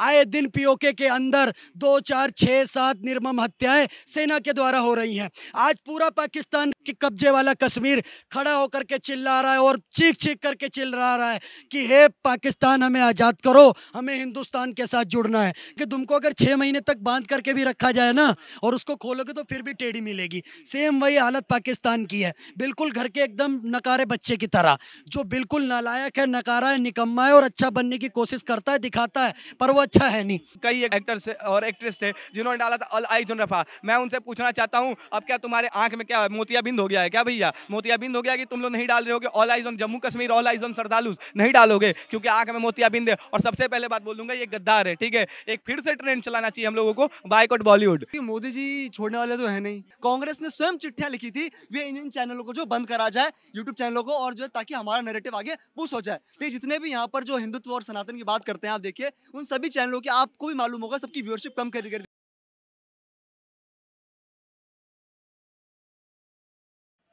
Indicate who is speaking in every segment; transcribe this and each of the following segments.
Speaker 1: आए दिन पीओके के अंदर दो चार छः सात निर्मम हत्याएं सेना के द्वारा हो रही हैं आज पूरा पाकिस्तान के कब्जे वाला कश्मीर खड़ा होकर के चिल्ला रहा है और चीख चीख करके चिल्ला रहा है कि हे पाकिस्तान हमें आज़ाद करो हमें हिंदुस्तान के साथ जुड़ना है कि तुमको अगर छः महीने तक बांध करके भी रखा जाए ना और उसको खोलोगे तो फिर भी टेढ़ी मिलेगी सेम वही हालत पाकिस्तान की है बिल्कुल घर के एकदम नकारे बच्चे की तरह जो बिल्कुल नालायक है नकारा है निकम्मा है और अच्छा बनने की कोशिश करता है दिखाता है पर वह अच्छा है नहीं कई एक्टर्स और एक्ट्रेस थे जिन्होंने डाला था अल आई जुनरफा मैं उनसे पूछना चाहता
Speaker 2: हूँ अब क्या तुम्हारे आंख में क्या मोतिया बिंद हो गया है क्या भैया मोतिया बिंद हो गया कि तुम लोग नहीं डाल रहे हो all eyes on Jammu Kashmir all eyes on सरदालूज नहीं डालोगे क्योंकि आंख में मोतिया बिंद है और सबसे पहले बात बोलूंगा ये गद्दार है ठीक है एक फिर से ट्रेंड चलाना चाहिए हम लोगों को बाइकआउट बॉलीवुड मोदी जी छोड़ने वाले तो है नहीं
Speaker 3: कांग्रेस ने स्वयं चिट्ठियां लिखी थी वे इन इन चैनलों को जो बंद करा जाए यूट्यूब चैनलों को और जो ताकि हमारा नेरेटिव आगे पुश हो जाए जितने भी यहाँ पर जो हिंदुत्व और सनातन की बात करते हैं आप देखिए उन सभी चैनलों की आपको भी मालूम होगा सबकी व्यूअरशिप कम कर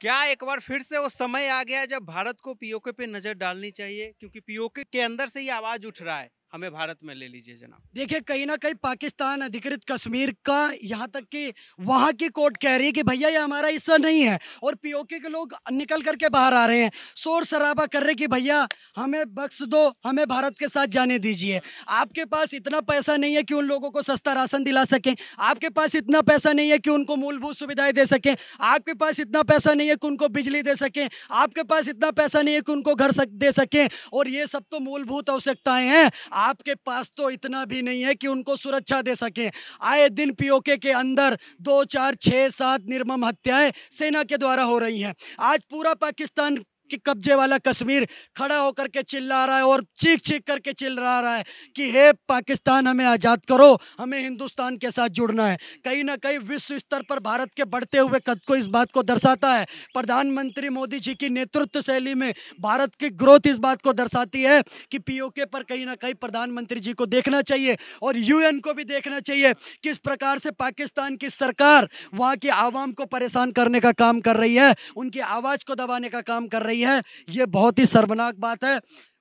Speaker 4: क्या एक बार फिर से वो समय आ गया जब भारत को पीओके पे नजर डालनी चाहिए क्योंकि पीओके के अंदर से ही आवाज उठ रहा है हमें भारत में ले लीजिए जनाब
Speaker 1: देखिए कहीं ना कहीं पाकिस्तान अधिकृत कश्मीर का यहाँ तक कि वहाँ की कोर्ट कह रही है कि भैया ये हमारा हिस्सा नहीं है और पीओके के लोग निकल करके बाहर आ रहे हैं शोर शराबा कर रहे कि भैया हमें बख्श दो हमें भारत के साथ जाने दीजिए आपके पास इतना पैसा नहीं है कि उन लोगों को सस्ता राशन दिला सकें आपके पास इतना पैसा नहीं है कि उनको मूलभूत सुविधाएं दे सकें आपके पास इतना पैसा नहीं है कि उनको बिजली दे सकें आपके पास इतना पैसा नहीं है कि उनको घर दे सकें और ये सब तो मूलभूत आवश्यकताएं हैं आपके पास तो इतना भी नहीं है कि उनको सुरक्षा दे सकें आए दिन पीओके के अंदर दो चार छः सात निर्मम हत्याएं सेना के द्वारा हो रही हैं आज पूरा पाकिस्तान कि कब्जे वाला कश्मीर खड़ा होकर के चिल्ला रहा है और चीख चीख करके चिल्ला रहा है कि हे पाकिस्तान हमें आज़ाद करो हमें हिंदुस्तान के साथ जुड़ना है कहीं ना कहीं विश्व स्तर पर भारत के बढ़ते हुए कद को इस बात को दर्शाता है प्रधानमंत्री मोदी जी की नेतृत्व शैली में भारत की ग्रोथ इस बात को दर्शाती है कि पीओके पर कहीं ना कहीं प्रधानमंत्री जी को देखना चाहिए और यूएन को भी देखना चाहिए किस प्रकार से पाकिस्तान की सरकार वहाँ की आवाम को परेशान करने का काम कर रही है उनकी आवाज़ को दबाने का काम कर रही है नहीं है ये बहुत ही शर्मनाक बात है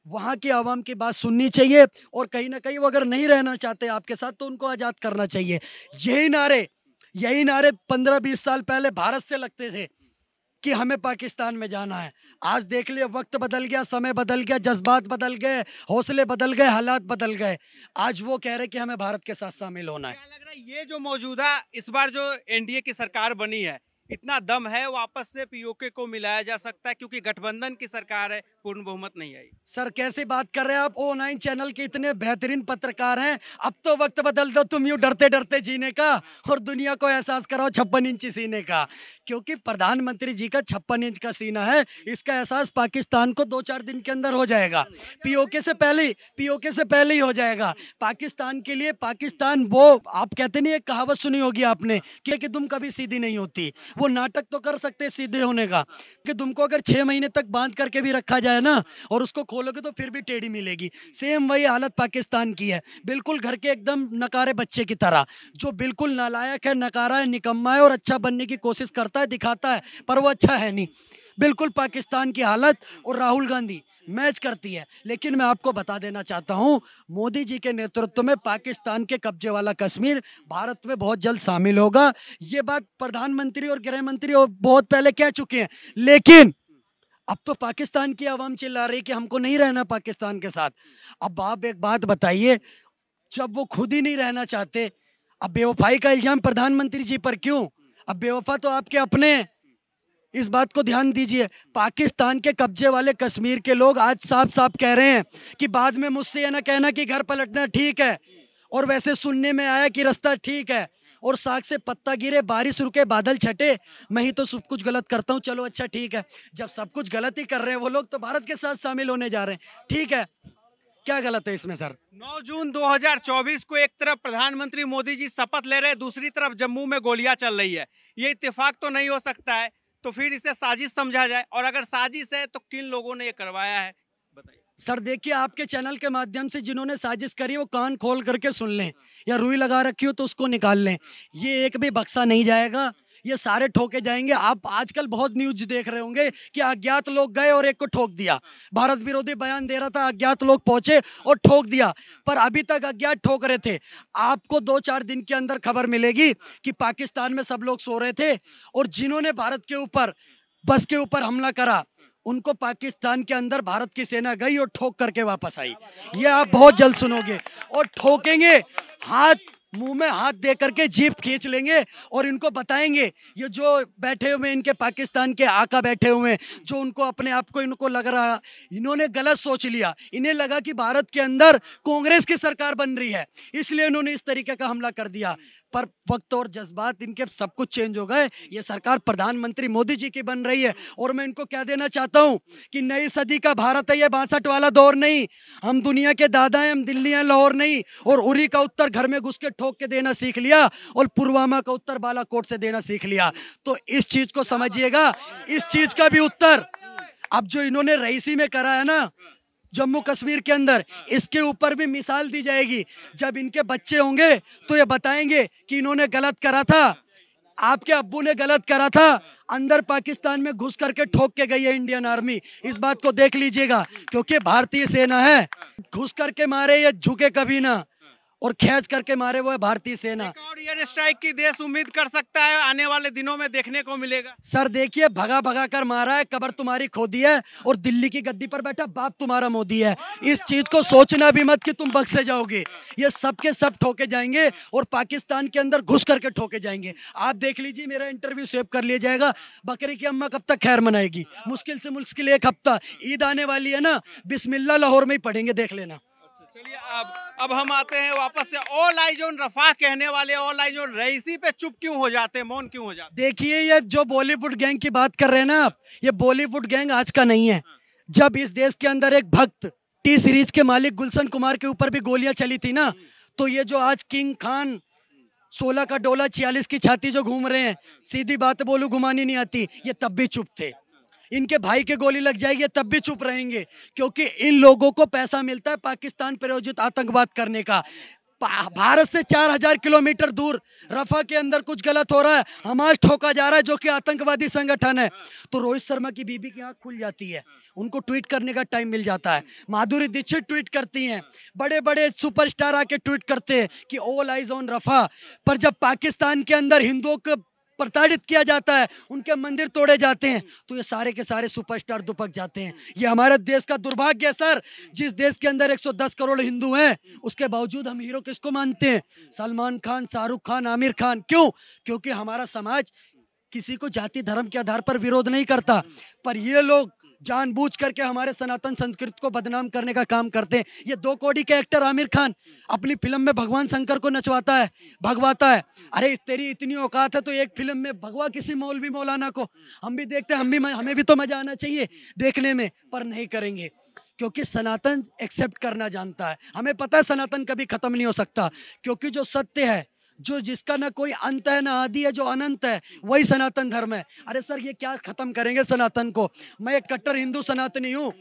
Speaker 1: वहाँ की आवाम की बात सुननी चाहिए और कहीं ना कहीं वो अगर नहीं रहना चाहते आपके साथ तो उनको आज़ाद करना चाहिए यही नारे यही नारे पंद्रह बीस साल पहले भारत से लगते थे कि हमें पाकिस्तान में जाना है आज देख लिया वक्त बदल गया समय बदल गया जज्बात बदल गए हौसले बदल गए हालात बदल गए आज वो कह रहे कि हमें भारत के साथ शामिल होना है क्या लग
Speaker 4: रहा है ये जो मौजूदा इस बार जो एनडीए की सरकार बनी है इतना दम है वापस से पीओके को मिलाया जा सकता है क्योंकि गठबंधन की सरकार है पूर्ण बहुमत नहीं आई
Speaker 1: सर कैसे बात कर रहे हैं आप ऑनलाइन चैनल के इतने बेहतरीन पत्रकार हैं अब तो वक्त बदल दो तुम यू डरते डरते जीने का और दुनिया को एहसास कराओ छप्पन इंच सीने का क्योंकि प्रधानमंत्री जी का छप्पन इंच का सीना है इसका एहसास पाकिस्तान को दो चार दिन के अंदर हो जाएगा पीओके से पहले पीओके से पहले ही हो जाएगा पाकिस्तान के लिए पाकिस्तान वो आप कहते नहीं एक कहावत सुनी होगी आपने कि तुम कभी सीधी नहीं होती वो नाटक तो कर सकते सीधे होने का कि तुमको अगर छह महीने तक बांध करके भी रखा जाए जाए ना और उसको खोलोगे तो फिर भी टेढ़ी मिलेगी सेम वही हालत पाकिस्तान की है बिल्कुल घर के एकदम नकारे बच्चे की तरह जो बिल्कुल नालायक है नकारा है निकम्मा है और अच्छा बनने की कोशिश करता है दिखाता है पर वो अच्छा है नहीं बिल्कुल पाकिस्तान की हालत और राहुल गांधी मैच करती है लेकिन मैं आपको बता देना चाहता हूं मोदी जी के नेतृत्व में पाकिस्तान के कब्जे वाला कश्मीर भारत में बहुत जल्द शामिल होगा ये बात प्रधानमंत्री और गृह मंत्री और बहुत पहले कह चुके हैं लेकिन अब तो पाकिस्तान की आवाम चिल्ला रही कि हमको नहीं रहना पाकिस्तान के साथ अब आप एक बात बताइए जब वो खुद ही नहीं रहना चाहते अब बेवफाई का इल्ज़ाम प्रधानमंत्री जी पर क्यों अब बेवफा तो आपके अपने इस बात को ध्यान दीजिए पाकिस्तान के कब्जे वाले कश्मीर के लोग आज साफ साफ कह रहे हैं कि बाद में मुझसे यह ना कहना कि घर पलटना ठीक है और वैसे सुनने में आया कि रास्ता ठीक है और साग से पत्ता गिरे बारिश रुके बादल छटे मैं ही तो सब कुछ गलत करता हूँ चलो अच्छा ठीक है जब सब कुछ गलत ही कर रहे हैं वो लोग तो भारत के साथ शामिल होने जा रहे हैं ठीक है क्या गलत है इसमें सर 9 जून 2024
Speaker 4: को एक तरफ प्रधानमंत्री मोदी जी शपथ ले रहे दूसरी तरफ जम्मू में गोलियां चल रही है ये इतफाक तो नहीं हो सकता है तो फिर इसे साजिश समझा जाए और अगर साजिश है तो किन लोगों ने ये
Speaker 1: करवाया है सर देखिए आपके चैनल के माध्यम से जिन्होंने साजिश करी वो कान खोल करके सुन लें या रुई लगा रखी हो तो उसको निकाल लें ये एक भी बक्सा नहीं जाएगा ये सारे ठोके जाएंगे आप आजकल बहुत न्यूज देख रहे होंगे कि अज्ञात लोग गए और एक को ठोक दिया भारत विरोधी बयान दे रहा था अज्ञात लोग पहुंचे और ठोक दिया पर अभी तक अज्ञात ठोक रहे थे आपको दो चार दिन के अंदर खबर मिलेगी कि पाकिस्तान में सब लोग सो रहे थे और जिन्होंने भारत के ऊपर बस के ऊपर हमला करा उनको पाकिस्तान के अंदर भारत की सेना गई और ठोक करके वापस आई ये आप बहुत जल्द सुनोगे और ठोकेंगे हाथ मुंह में हाथ दे करके जीप खींच लेंगे और इनको बताएंगे ये जो बैठे हुए इनके पाकिस्तान के आका बैठे हुए हैं जो उनको अपने आप को इनको लग रहा इन्होंने गलत सोच लिया इन्हें लगा कि भारत के अंदर कांग्रेस की सरकार बन रही है इसलिए इन्होंने इस तरीके का हमला कर दिया पर वक्त और जज्बात इनके सब कुछ चेंज हो गए ये सरकार प्रधानमंत्री मोदी जी की बन रही है और मैं इनको क्या देना चाहता हूँ कि नई सदी का भारत है ये बासठ वाला दौर नहीं हम दुनिया के दादा हैं हम दिल्ली हैं लाहौर नहीं और उरी का उत्तर घर में घुस के ठोक के देना सीख लिया और पुलवामा का उत्तर बालाकोट से देना सीख लिया तो इस चीज़ को समझिएगा इस चीज़ का भी उत्तर अब जो इन्होंने रईसी में करा है ना जम्मू कश्मीर के अंदर इसके ऊपर भी मिसाल दी जाएगी जब इनके बच्चे होंगे तो ये बताएंगे कि इन्होंने गलत करा था आपके अब्बू ने गलत करा था अंदर पाकिस्तान में घुस करके ठोक के गई है इंडियन आर्मी इस बात को देख लीजिएगा क्योंकि भारतीय सेना है घुस करके मारे ये झुके कभी ना और खेच करके मारे हुए भारतीय सेना
Speaker 4: और एयर स्ट्राइक की देश उम्मीद कर सकता है आने वाले दिनों में
Speaker 1: देखने को मिलेगा सर देखिए भगा भगा कर मारा है कबर तुम्हारी खोदी है और दिल्ली की गद्दी पर बैठा बाप तुम्हारा मोदी है इस चीज को सोचना भी मत कि तुम बक्से जाओगे ये सब के सब ठोके जाएंगे और पाकिस्तान के अंदर घुस करके ठोके जाएंगे आप देख लीजिए मेरा इंटरव्यू सेव कर लिया जाएगा बकरी की अम्मा कब तक खैर मनाएगी मुश्किल से मुश्किल एक हफ्ता ईद आने वाली है ना बिस्मिल्ला लाहौर में ही पढ़ेंगे देख लेना चलिए
Speaker 4: अब अब हम आते हैं वापस से ऑल आइजोन रफा कहने
Speaker 1: वाले ऑल आइजोन रईसी पे
Speaker 4: चुप क्यों हो जाते
Speaker 1: मौन क्यों हो जाते देखिए ये जो बॉलीवुड गैंग की बात कर रहे हैं ना आप ये बॉलीवुड गैंग आज का नहीं है जब इस देश के अंदर एक भक्त टी सीरीज के मालिक गुलशन कुमार के ऊपर भी गोलियां चली थी ना तो ये जो आज किंग खान सोलह का डोला छियालीस की छाती जो घूम रहे हैं सीधी बात बोलू घुमानी नहीं आती ये तब भी चुप थे इनके भाई के गोली लग जाएगी तब भी चुप रहेंगे क्योंकि इन लोगों को पैसा मिलता है पाकिस्तान प्रयोजित आतंकवाद करने का भारत से 4000 किलोमीटर दूर रफा के अंदर कुछ गलत हो रहा है हमास ठोका जा रहा है जो कि आतंकवादी संगठन है तो रोहित शर्मा की बीबी की आँख खुल जाती है उनको ट्वीट करने का टाइम मिल जाता है माधुरी दीक्षित ट्वीट करती हैं बड़े बड़े सुपरस्टार आके ट्वीट करते हैं कि ओल आइज ऑन रफा पर जब पाकिस्तान के अंदर हिंदुओं के प्रताड़ित किया जाता है उनके मंदिर तोड़े जाते हैं तो ये सारे के सारे सुपरस्टार दुपक जाते हैं ये हमारे देश का दुर्भाग्य है सर जिस देश के अंदर 110 करोड़ हिंदू हैं उसके बावजूद हम हीरो किसको मानते हैं सलमान खान शाहरुख खान आमिर खान क्यों क्योंकि हमारा समाज किसी को जाति धर्म के आधार पर विरोध नहीं करता पर ये लोग जानबूझ करके हमारे सनातन संस्कृत को बदनाम करने का काम करते हैं ये दो कोड़ी के एक्टर आमिर खान अपनी फिल्म में भगवान शंकर को नचवाता है भगवाता है अरे तेरी इतनी औकात है तो एक फिल्म में भगवा किसी मौलवी मौलाना को हम भी देखते हैं हम भी हमें भी तो मजा आना चाहिए देखने में पर नहीं करेंगे क्योंकि सनातन एक्सेप्ट करना जानता है हमें पता है सनातन कभी ख़त्म नहीं हो सकता क्योंकि जो सत्य है जो जिसका ना कोई अंत है ना आदि है जो अनंत है वही सनातन धर्म है अरे सर ये क्या ख़त्म करेंगे सनातन को मैं एक कट्टर हिंदू सनातनी हूँ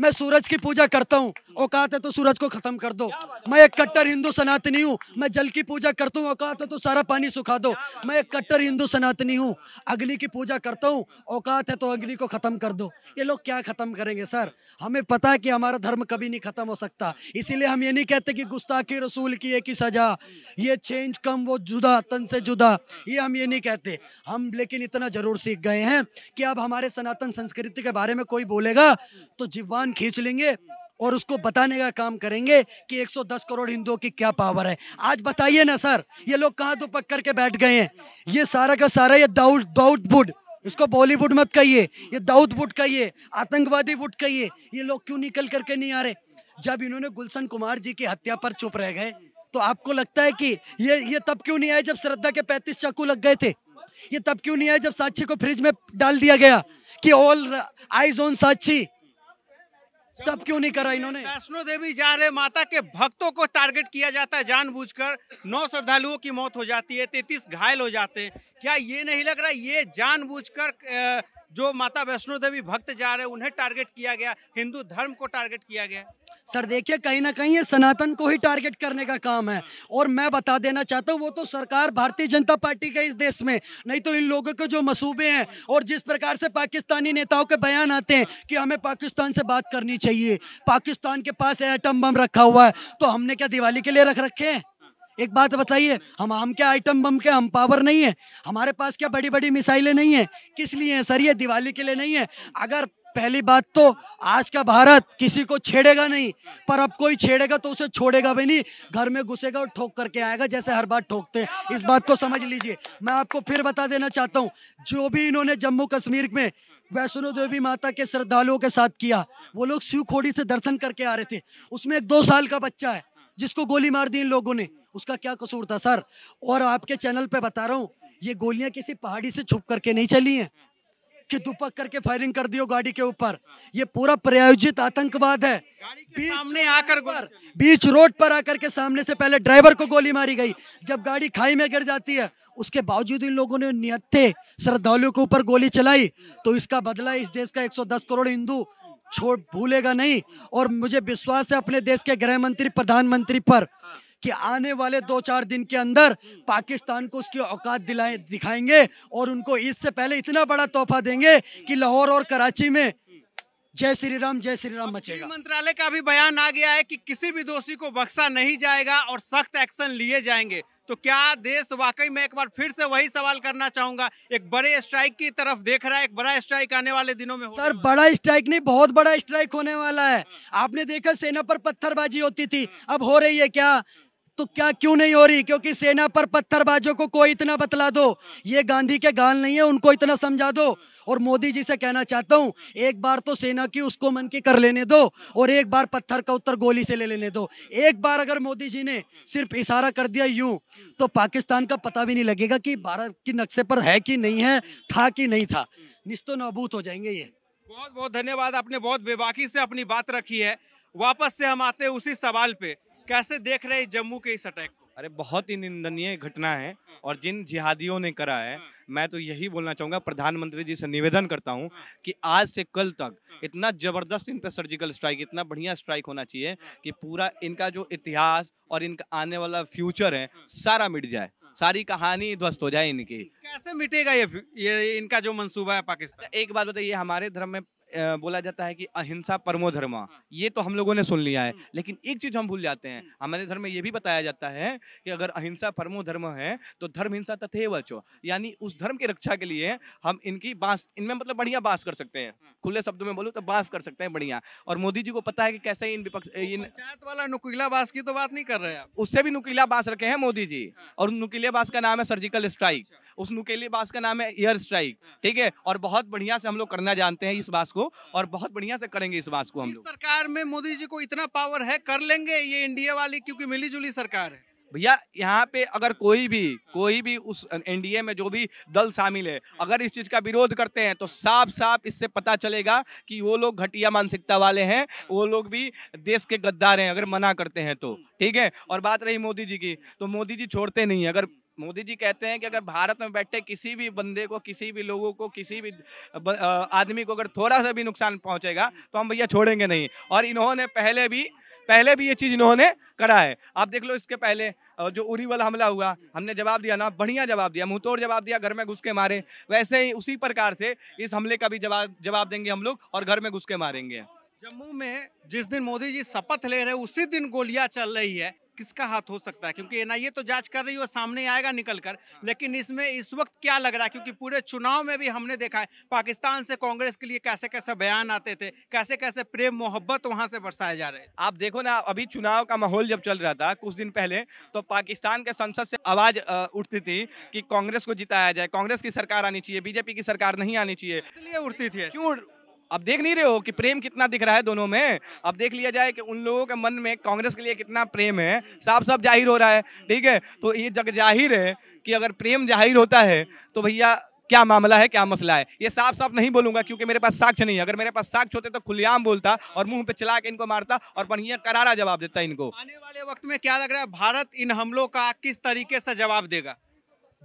Speaker 1: मैं सूरज की पूजा करता हूँ औकात है तो सूरज को खत्म कर दो मैं एक कट्टर हिंदू सनातनी हूँ मैं जल की पूजा करता हूँ औकात है तो सारा पानी सुखा दो मैं एक कट्टर हिंदू सनातनी हूँ अग्नि की पूजा करता हूँ औकात है तो अग्नि को खत्म कर दो ये लोग क्या खत्म करेंगे सर हमें पता है कि हमारा धर्म कभी नहीं खत्म हो सकता इसीलिए हम ये नहीं कहते कि गुस्ताखी रसूल की एक ही सजा ये चेंज कम वो जुदा तन से जुदा ये हम ये नहीं कहते हम लेकिन इतना जरूर सीख गए हैं कि अब हमारे सनातन संस्कृति के बारे में कोई बोलेगा तो जीवान कान खींच लेंगे और उसको बताने का काम करेंगे कि 110 करोड़ हिंदुओं की क्या पावर है आज बताइए ना सर ये लोग कहाँ तो पक करके बैठ गए हैं ये सारा का सारा ये दाउद दाऊद बुड इसको बॉलीवुड मत कहिए ये दाऊद बुट कहिए आतंकवादी बुट कहिए ये लोग क्यों निकल करके नहीं आ रहे जब इन्होंने गुलशन कुमार जी की हत्या पर चुप रह गए तो आपको लगता है कि ये ये तब क्यों नहीं आए जब श्रद्धा के पैंतीस चाकू लग गए थे ये तब क्यों नहीं आए जब साक्षी को फ्रिज में डाल दिया गया कि ऑल आईज ऑन साक्षी तब क्यों नहीं करा इन्होंने वैष्णो देवी जा रहे माता के भक्तों को टारगेट किया जाता है
Speaker 4: जानबूझकर नौ श्रद्धालुओं की मौत हो जाती है तैतीस घायल हो जाते हैं क्या ये नहीं लग रहा ये जानबूझकर जो माता वैष्णो देवी भक्त जा रहे उन्हें टारगेट किया गया हिंदू
Speaker 1: धर्म को टारगेट किया गया सर देखिए कहीं ना कहीं ये सनातन को ही टारगेट करने का काम है और मैं बता देना चाहता हूँ वो तो सरकार भारतीय जनता पार्टी के इस देश में नहीं तो इन लोगों के जो मसूबे हैं और जिस प्रकार से पाकिस्तानी नेताओं के बयान आते हैं कि हमें पाकिस्तान से बात करनी चाहिए पाकिस्तान के पास एटम बम रखा हुआ है तो हमने क्या दिवाली के लिए रख रखे हैं एक बात बताइए हम हम क्या आइटम बम के हम पावर नहीं है हमारे पास क्या बड़ी बड़ी मिसाइलें नहीं है किस लिए है सर ये दिवाली के लिए नहीं है अगर पहली बात तो आज का भारत किसी को छेड़ेगा नहीं पर अब कोई छेड़ेगा तो उसे छोड़ेगा भी नहीं घर में घुसेगा और ठोक करके आएगा जैसे हर बार ठोकते हैं इस बात को समझ लीजिए मैं आपको फिर बता देना चाहता हूँ जो भी इन्होंने जम्मू कश्मीर में वैष्णो देवी माता के श्रद्धालुओं के साथ किया वो लोग शिव खोड़ी से दर्शन करके आ रहे थे उसमें एक दो साल का बच्चा है जिसको गोली मार दी इन लोगों ने उसका क्या कसूर था सर और आपके चैनल पे बता रहा हूँ ये गोलियां किसी पहाड़ी से छुप करके नहीं चली हैं कि दुपक करके फायरिंग कर दियो गाड़ी के ऊपर ये पूरा प्रायोजित आतंकवाद है सामने आकर पर बीच रोड पर आकर के सामने से पहले ड्राइवर को गोली मारी गई जब गाड़ी खाई में गिर जाती है उसके बावजूद इन लोगों ने नियत्ते श्रद्धालुओं के ऊपर गोली चलाई तो इसका बदला इस देश का 110 करोड़ हिंदू छोड़ भूलेगा नहीं और मुझे विश्वास है अपने देश के गृह मंत्री प्रधानमंत्री पर कि आने वाले दो चार दिन के अंदर पाकिस्तान को उसकी औकात दिलाए दिखाएंगे और उनको इससे पहले इतना बड़ा तोहफा देंगे कि लाहौर और कराची में जय श्री राम जय श्री राम मचेगा
Speaker 4: मंत्रालय का भी बयान
Speaker 1: आ गया है कि किसी भी दोषी को बख्शा नहीं जाएगा और सख्त एक्शन
Speaker 4: लिए जाएंगे तो क्या देश वाकई में एक बार फिर से वही सवाल करना चाहूंगा एक बड़े स्ट्राइक की तरफ देख रहा है एक बड़ा स्ट्राइक आने वाले दिनों में
Speaker 1: सर बड़ा स्ट्राइक नहीं बहुत बड़ा स्ट्राइक होने वाला है आपने देखा सेना पर पत्थरबाजी होती थी अब हो रही है क्या तो क्या क्यों नहीं हो रही क्योंकि सेना पर पत्थरबाजों को कोई इतना बतला दो ये गांधी के गाल नहीं है उनको इतना समझा दो और मोदी जी से कहना चाहता हूँ एक बार तो सेना की उसको मन की कर लेने दो और एक बार पत्थर का उत्तर गोली से ले लेने दो एक बार अगर मोदी जी ने सिर्फ इशारा कर दिया यूं तो पाकिस्तान का पता भी नहीं लगेगा कि भारत के नक्शे पर है कि नहीं है था कि नहीं था निस्तो नबूत हो जाएंगे ये
Speaker 4: बहुत बहुत धन्यवाद आपने बहुत बेबाकी से अपनी
Speaker 2: बात रखी है वापस से हम आते हैं उसी सवाल पे कैसे देख रहे जम्मू के इस अटैक को अरे बहुत ही निंदनीय घटना है हाँ। और जिन जिहादियों ने करा है हाँ। मैं तो यही बोलना चाहूंगा प्रधानमंत्री जी से निवेदन करता हूँ हाँ। कि आज से कल तक इतना ज़बरदस्त इन पर सर्जिकल स्ट्राइक इतना बढ़िया स्ट्राइक होना चाहिए कि पूरा इनका जो इतिहास और इनका आने वाला फ्यूचर है सारा मिट जाए सारी कहानी ध्वस्त हो जाए इनकी कैसे मिटेगा ये ये इनका जो मंसूबा है पाकिस्तान एक बात बताइए हमारे धर्म में बोला जाता है कि अहिंसा परमो धर्म हाँ। ये तो हम लोगों ने सुन लिया है हम्म। लेकिन एक चीज हम भूल जाते हैं हम्म। हमारे धर्म में ये भी बताया जाता है कि अगर अहिंसा परमो धर्म है तो धर्म हिंसा तथे वचो यानी उस धर्म की रक्षा के लिए हम इनकी बास इनमें मतलब बढ़िया बास कर सकते हैं हाँ। खुले शब्दों में बोलूँ तो बास कर सकते हैं बढ़िया और मोदी जी को पता है कि कैसे इन विपक्ष इन वाला नुकीला बास की तो बात नहीं कर रहे हैं उससे भी नुकीला बास रखे हैं मोदी जी हाँ। और नुकीले बास का नाम है सर्जिकल अच्छा। स्ट्राइक उस नुकेली बास का नाम है एयर स्ट्राइक ठीक है और बहुत बढ़िया से हम लोग करना जानते हैं इस बास को और बहुत बढ़िया से करेंगे इस बात को हम लोग
Speaker 4: सरकार में मोदी जी को इतना पावर है कर लेंगे ये इंडिया वाली क्योंकि मिली सरकार है
Speaker 2: भैया यहाँ पे अगर कोई भी कोई भी उस एनडीए में जो भी दल शामिल है अगर इस चीज़ का विरोध करते हैं तो साफ साफ इससे पता चलेगा कि वो लोग घटिया मानसिकता वाले हैं वो लोग भी देश के गद्दार हैं अगर मना करते हैं तो ठीक है और बात रही मोदी जी की तो मोदी जी छोड़ते नहीं अगर मोदी जी कहते हैं कि अगर भारत में बैठे किसी भी बंदे को किसी भी लोगों को किसी भी आदमी को अगर थोड़ा सा भी नुकसान पहुंचेगा तो हम भैया छोड़ेंगे नहीं और इन्होंने पहले भी पहले भी ये चीज़ इन्होंने करा है आप देख लो इसके पहले जो उरी वाला हमला हुआ हमने जवाब दिया ना बढ़िया जवाब दिया तोड़ जवाब दिया घर में घुस के मारे वैसे ही उसी प्रकार से इस हमले का भी जवाब जवाब देंगे हम लोग और घर में घुस के मारेंगे जम्मू में जिस दिन मोदी जी शपथ ले रहे उसी दिन गोलियां चल रही है किसका हाथ हो सकता है क्योंकि
Speaker 4: एनआईए तो जांच कर रही है सामने आएगा निकल कर लेकिन इसमें इस वक्त क्या लग रहा है क्योंकि पूरे चुनाव में भी हमने देखा है पाकिस्तान से कांग्रेस के लिए कैसे कैसे बयान आते थे कैसे कैसे प्रेम मोहब्बत
Speaker 2: वहां से बरसाए जा रहे आप देखो ना अभी चुनाव का माहौल जब चल रहा था कुछ दिन पहले तो पाकिस्तान के संसद से आवाज उठती थी कि कांग्रेस को जिताया जाए कांग्रेस की सरकार आनी चाहिए बीजेपी की सरकार नहीं आनी चाहिए इसलिए उठती थी क्यों अब देख नहीं रहे हो कि प्रेम कितना दिख रहा है दोनों में अब देख लिया जाए कि उन लोगों के मन में कांग्रेस के लिए कितना प्रेम है साफ साफ जाहिर हो रहा है ठीक है तो ये जग जाहिर है कि अगर प्रेम जाहिर होता है तो भैया क्या मामला है क्या मसला है ये साफ साफ नहीं बोलूंगा क्योंकि मेरे पास साक्ष्य नहीं है अगर मेरे पास साक्ष्य होते तो खुलेआम बोलता और मुंह पे चला के इनको मारता और बढ़िया करारा जवाब देता इनको आने वाले वक्त में क्या लग रहा है भारत इन हमलों का किस तरीके से जवाब देगा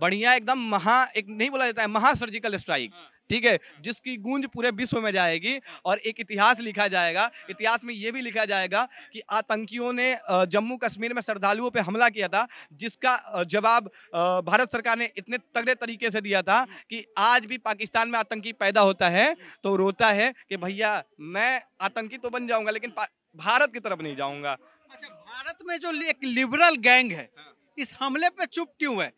Speaker 2: बढ़िया एकदम महा एक नहीं बोला जाता है महा सर्जिकल स्ट्राइक ठीक है जिसकी गूंज पूरे विश्व में जाएगी और एक इतिहास लिखा जाएगा इतिहास में ये भी लिखा जाएगा कि आतंकियों ने जम्मू कश्मीर में श्रद्धालुओं पर हमला किया था जिसका जवाब भारत सरकार ने इतने तगड़े तरीके से दिया था कि आज भी पाकिस्तान में आतंकी पैदा होता है तो रोता है कि भैया मैं आतंकी तो बन जाऊंगा लेकिन भारत की तरफ नहीं जाऊंगा अच्छा भारत में जो एक लिबरल गैंग है
Speaker 4: इस हमले पे चुप क्यों है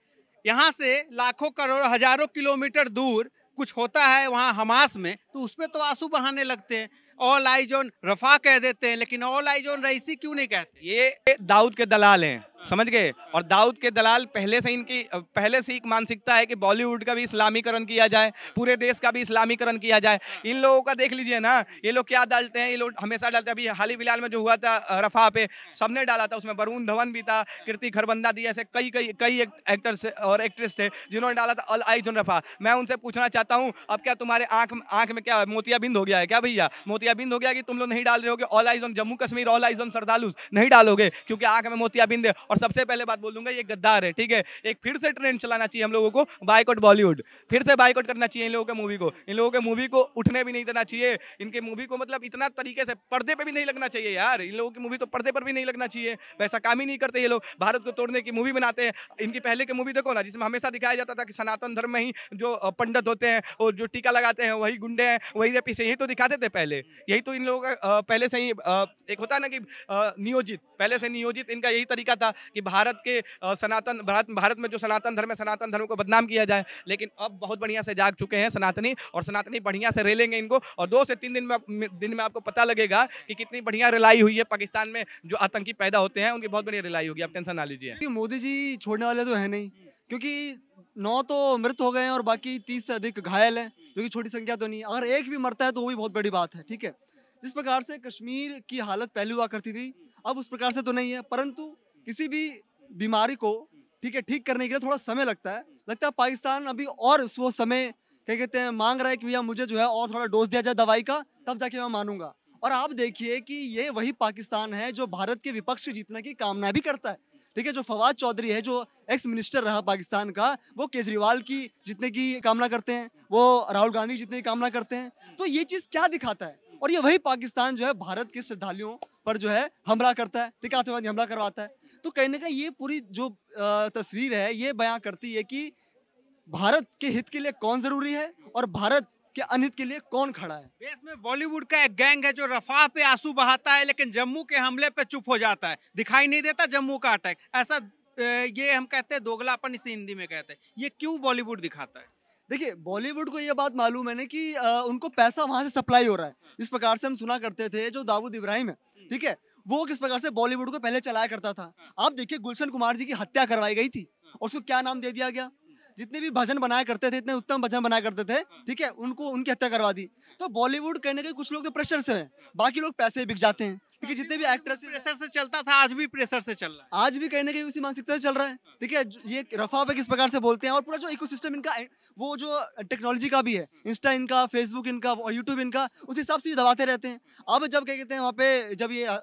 Speaker 4: यहाँ से लाखों करोड़ हजारों किलोमीटर दूर कुछ होता है वहाँ हमास में तो उस पर तो आंसू बहाने लगते हैं ऑल आई जोन रफा कह देते हैं लेकिन ऑल आई जोन रईसी क्यों नहीं कहते
Speaker 2: ये दाऊद के दलाल हैं समझ गए और दाऊद के दलाल पहले से इनकी पहले से एक मानसिकता है कि बॉलीवुड का भी इस्लामीकरण किया जाए पूरे देश का भी इस्लामीकरण किया जाए इन लोगों का देख लीजिए ना ये लोग क्या डालते हैं ये लोग हमेशा डालते हैं अभी हाल ही फिलहाल में जो हुआ था रफा पे सबने डाला था उसमें वरुण धवन भी था कीर्ति खरबंदा दी ऐसे कई कई कई एक्टर्स और एक्ट्रेस थे जिन्होंने डाला था अल आई जुन रफा मैं उनसे पूछना चाहता हूँ अब क्या तुम्हारे आँख आँख में क्या मोतियाबिंद हो गया है क्या भैया मोतियाबिंद हो गया कि तुम लोग नहीं डाल रहे हो all eyes on Jammu Kashmir all eyes on सरदालूस नहीं डालोगे क्योंकि आँख में मोतियाबिंद है और सबसे पहले बात बोल दूंगा ये गद्दार है ठीक है एक फिर से ट्रेंड चलाना चाहिए हम लोगों को बाइकआउट बॉलीवुड फिर से बाइकआउट करना चाहिए इन लोगों के मूवी को इन लोगों के मूवी को उठने भी नहीं देना चाहिए इनके मूवी को मतलब इतना तरीके से पर्दे पर भी नहीं लगना चाहिए यार इन लोगों की मूवी तो पर्दे पर भी नहीं लगना चाहिए वैसा काम ही नहीं करते ये लोग भारत को तोड़ने की मूवी बनाते हैं इनकी पहले की मूवी देखो ना जिसमें हमेशा दिखाया जाता था कि सनातन धर्म में ही जो पंडित होते हैं और जो टीका लगाते हैं वही गुंडे हैं वही पीछे यही तो दिखाते थे पहले यही तो इन लोगों का पहले से ही एक होता है ना कि नियोजित पहले से नियोजित इनका यही तरीका था कि भारत के सनातन भारत भारत में जो सनातन धर्म है सनातन धर्म को बदनाम किया जाए लेकिन अब बहुत बढ़िया से जाग चुके हैं सनातनी और सनातनी बढ़िया से रेलेंगे इनको और दो से तीन दिन में दिन में आपको पता लगेगा कि कितनी बढ़िया रिलाई हुई है पाकिस्तान में जो आतंकी पैदा होते हैं उनकी बहुत बढ़िया रिलाई होगी आप टेंशन ना लीजिए मोदी
Speaker 3: जी छोड़ने वाले तो है नहीं क्योंकि नौ तो मृत हो गए हैं और बाकी तीस से अधिक घायल हैं जो कि छोटी संख्या तो नहीं अगर एक भी मरता है तो वो भी बहुत बड़ी बात है ठीक है जिस प्रकार से कश्मीर की हालत पहले हुआ करती थी अब उस प्रकार से तो नहीं है परंतु किसी भी बीमारी को ठीक है ठीक करने के लिए थोड़ा समय लगता है लगता है पाकिस्तान अभी और वो समय क्या कहते हैं मांग रहा है कि भैया मुझे जो है और थोड़ा डोज दिया जाए दवाई का तब जाके मैं मानूंगा और आप देखिए कि ये वही पाकिस्तान है जो भारत के विपक्ष की जीतने की कामना भी करता है ठीक है जो फवाद चौधरी है जो एक्स मिनिस्टर रहा पाकिस्तान का वो केजरीवाल की जितने की कामना करते हैं वो राहुल गांधी जितने की कामना करते हैं तो ये चीज़ क्या दिखाता है और ये वही पाकिस्तान जो है भारत के श्रद्धालुओं पर जो है हमला करता है ठीक है आतंकवादी हमला करवाता है तो कहीं ना कहीं ये पूरी जो तस्वीर है ये बयां करती है कि भारत के हित के लिए कौन जरूरी है और भारत के अनहित के लिए कौन खड़ा है देश में बॉलीवुड का एक गैंग है जो रफाह पे आंसू
Speaker 4: बहाता है लेकिन जम्मू के हमले पे चुप हो जाता है दिखाई नहीं देता जम्मू का अटैक ऐसा ये हम कहते हैं दोगलापन इसे हिंदी में कहते हैं ये क्यों बॉलीवुड दिखाता है
Speaker 3: देखिए बॉलीवुड को ये बात मालूम है ना कि आ, उनको पैसा वहाँ से सप्लाई हो रहा है इस प्रकार से हम सुना करते थे जो दाऊद इब्राहिम है ठीक है वो किस प्रकार से बॉलीवुड को पहले चलाया करता था आप देखिए गुलशन कुमार जी की हत्या करवाई गई थी और उसको क्या नाम दे दिया गया जितने भी भजन बनाया करते थे इतने उत्तम भजन बनाया करते थे ठीक है उनको उनकी हत्या करवा दी तो बॉलीवुड कहने के कुछ लोग तो प्रेशर से हैं बाकी लोग पैसे बिक जाते हैं बाकी जितने भी एक्ट्रेस प्रेशर से चलता था आज भी प्रेशर से चल रहा है आज भी कहीं ना कहीं उसी मानसिकता से चल रहा है ठीक है ये रफा पे किस प्रकार से बोलते हैं और पूरा जो इको इनका वो जो टेक्नोलॉजी का भी है इंस्टा इनका फेसबुक इनका और यूट्यूब इनका उस हिसाब से दबाते रहते हैं अब जब क्या कहते हैं वहाँ पे जब ये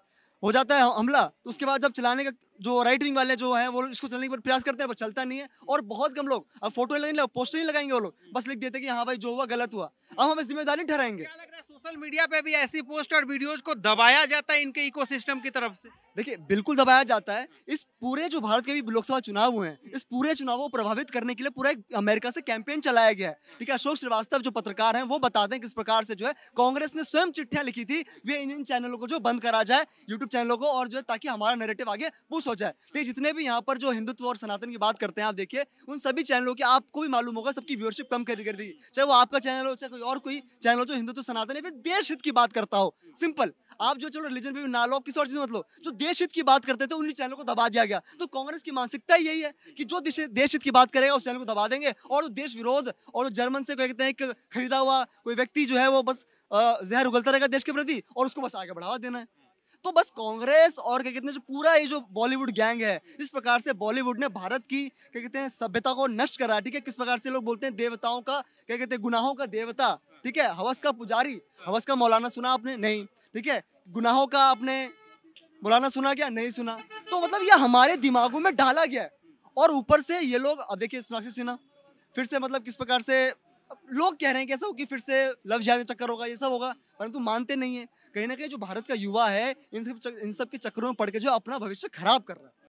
Speaker 3: हो जाता है हमला तो उसके बाद जब चलाने का जो राइट विंग वाले जो हैं वो इसको चलने पर प्रयास करते हैं बस चलता नहीं है और बहुत कम लोग अब फोटो नहीं लगा पोस्टर नहीं लगाएंगे वो लोग बस लिख देते कि हाँ भाई जो हुआ गलत हुआ अब हमें जिम्मेदारी ठहराएंगे सोशल मीडिया पे भी ऐसी पोस्ट और वीडियोज को दबाया
Speaker 4: जाता है इनके इको की तरफ से
Speaker 3: देखिए बिल्कुल दबाया जाता है इस पूरे जो भारत के भी लोकसभा चुनाव हुए हैं इस पूरे चुनाव को प्रभावित करने के लिए पूरा एक अमेरिका से कैंपेन चलाया गया है ठीक है अशोक श्रीवास्तव जो पत्रकार हैं वो बताते हैं किस प्रकार से जो है कांग्रेस ने स्वयं चिट्ठियां लिखी थी वे इन इन चैनलों को जो बंद करा जाए यूट्यूब चैनलों को और जो है ताकि हमारा नेरेटिव आगे पूछ सोचा है देखिए जितने भी यहाँ पर जो हिंदुत्व और सनातन की बात करते हैं आप देखिए उन सभी चैनलों की आपको भी मालूम होगा सबकी व्यूअरशिप कम कर दी चाहे वो आपका चैनल हो चाहे कोई और कोई चैनल हो जो हिंदुत्व सनातन है फिर देश हित की बात करता हो सिंपल आप जो चलो रिलीजन पे भी ना लो किसी और चीज़ मतलब जो देश हित की बात करते थे उन्हीं चैनलों को दबा दिया गया तो कांग्रेस की मानसिकता यही है कि जो देश हित की बात करेगा उस चैनल को दबा देंगे और जो देश विरोध और जो जर्मन से कहते हैं खरीदा हुआ कोई व्यक्ति जो है वो बस जहर उगलता रहेगा देश के प्रति और उसको बस आगे बढ़ावा देना है तो बस कांग्रेस और क्या कहते हैं जो पूरा ये जो बॉलीवुड गैंग है इस प्रकार से बॉलीवुड ने भारत की क्या कहते हैं सभ्यता को नष्ट करा ठीक है किस प्रकार से लोग बोलते हैं देवताओं का क्या कहते हैं गुनाहों का देवता ठीक है हवस का पुजारी हवस का मौलाना सुना आपने नहीं ठीक है गुनाहों का आपने मौलाना सुना क्या नहीं सुना तो मतलब ये हमारे दिमागों में डाला गया है और ऊपर से ये लोग अब देखिए सोनाक्षी सिन्हा फिर से मतलब किस प्रकार से अब लोग कह रहे हैं कैसा हो कि फिर से लव का चक्कर होगा ये सब होगा परंतु मानते नहीं है कहीं ना कहीं जो भारत का युवा है इन सब इन सब के चक्करों में पड़ के जो अपना भविष्य खराब कर रहा है